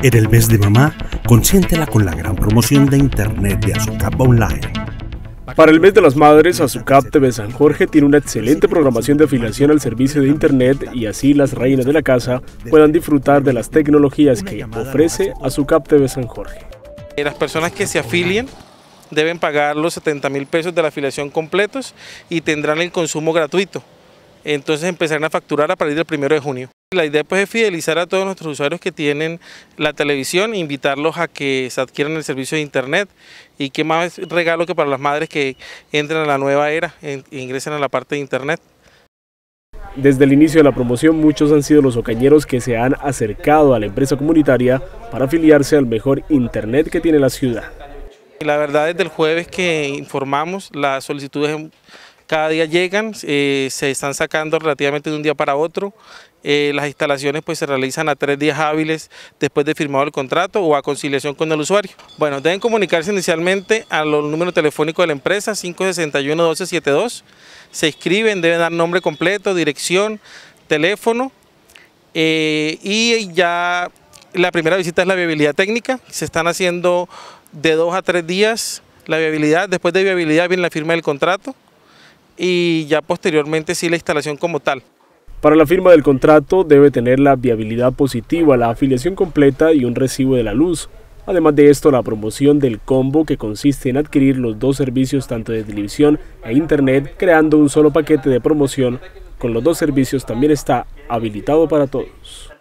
En el mes de mamá, consiéntela con la gran promoción de internet de Azucap Online. Para el mes de las madres, Azucap TV San Jorge tiene una excelente programación de afiliación al servicio de internet y así las reinas de la casa puedan disfrutar de las tecnologías que ofrece Azucap TV San Jorge. Eh, las personas que se afilien deben pagar los 70 mil pesos de la afiliación completos y tendrán el consumo gratuito entonces empezarán a facturar a partir del primero de junio. La idea pues es fidelizar a todos nuestros usuarios que tienen la televisión, invitarlos a que se adquieran el servicio de internet y qué más regalo que para las madres que entran a la nueva era e ingresen a la parte de internet. Desde el inicio de la promoción, muchos han sido los ocañeros que se han acercado a la empresa comunitaria para afiliarse al mejor internet que tiene la ciudad. La verdad, que el jueves que informamos, las solicitudes cada día llegan, eh, se están sacando relativamente de un día para otro. Eh, las instalaciones pues se realizan a tres días hábiles después de firmado el contrato o a conciliación con el usuario. Bueno, deben comunicarse inicialmente al número telefónico de la empresa 561-1272. Se escriben, deben dar nombre completo, dirección, teléfono eh, y ya la primera visita es la viabilidad técnica. Se están haciendo de dos a tres días la viabilidad. Después de viabilidad viene la firma del contrato y ya posteriormente sí la instalación como tal. Para la firma del contrato debe tener la viabilidad positiva, la afiliación completa y un recibo de la luz. Además de esto, la promoción del combo que consiste en adquirir los dos servicios tanto de televisión e internet, creando un solo paquete de promoción con los dos servicios también está habilitado para todos.